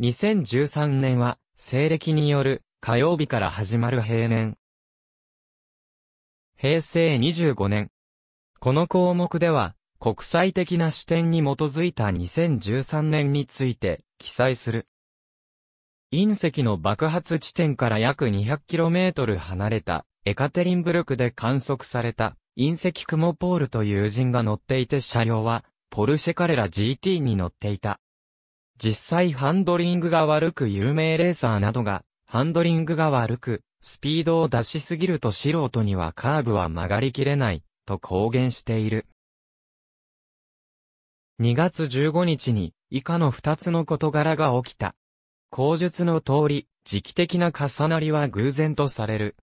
2013年は、西暦による火曜日から始まる平年。平成25年。この項目では、国際的な視点に基づいた2013年について記載する。隕石の爆発地点から約 200km 離れたエカテリンブルクで観測された隕石雲ポールという人が乗っていて車両はポルシェカレラ GT に乗っていた。実際ハンドリングが悪く有名レーサーなどが、ハンドリングが悪く、スピードを出しすぎると素人にはカーブは曲がりきれない、と公言している。2月15日に、以下の2つの事柄が起きた。口述の通り、時期的な重なりは偶然とされる。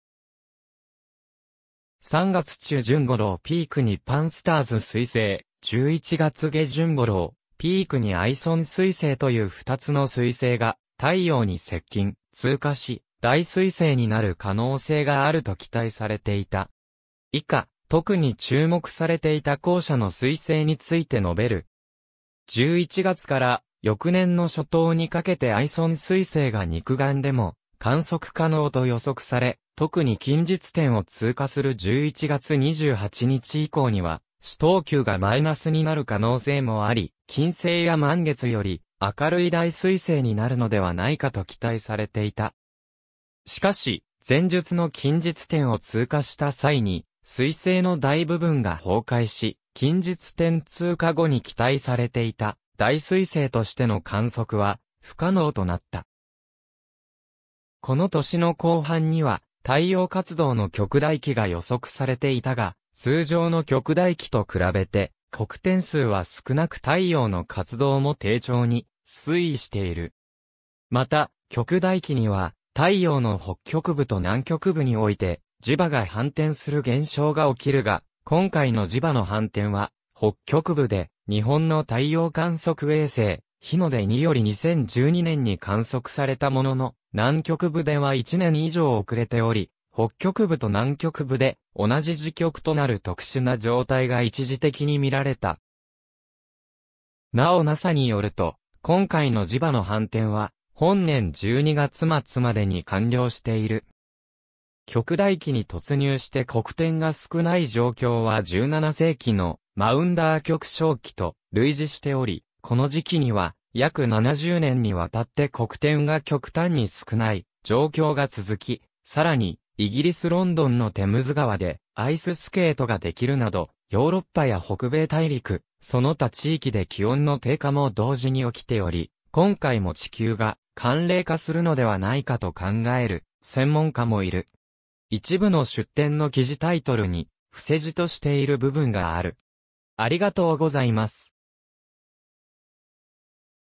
3月中旬頃ピークにパンスターズ彗星、11月下旬頃、ピークにアイソン彗星という二つの彗星が太陽に接近、通過し、大彗星になる可能性があると期待されていた。以下、特に注目されていた校舎の彗星について述べる。11月から翌年の初頭にかけてアイソン彗星が肉眼でも観測可能と予測され、特に近日点を通過する11月28日以降には、死等級がマイナスになる可能性もあり、金星や満月より明るい大彗星になるのではないかと期待されていた。しかし、前述の近日点を通過した際に、彗星の大部分が崩壊し、近日点通過後に期待されていた大彗星としての観測は不可能となった。この年の後半には太陽活動の極大期が予測されていたが、通常の極大期と比べて、黒点数は少なく太陽の活動も低調に推移している。また、極大期には、太陽の北極部と南極部において、磁場が反転する現象が起きるが、今回の磁場の反転は、北極部で、日本の太陽観測衛星、日の出により2012年に観測されたものの、南極部では1年以上遅れており、北極部と南極部で同じ時極となる特殊な状態が一時的に見られた。なお NASA によると、今回の磁場の反転は、本年12月末までに完了している。極大期に突入して黒点が少ない状況は17世紀のマウンダー極小期と類似しており、この時期には約70年にわたって黒点が極端に少ない状況が続き、さらにイギリスロンドンのテムズ川でアイススケートができるなど、ヨーロッパや北米大陸、その他地域で気温の低下も同時に起きており、今回も地球が寒冷化するのではないかと考える専門家もいる。一部の出典の記事タイトルに伏せ字としている部分がある。ありがとうございます。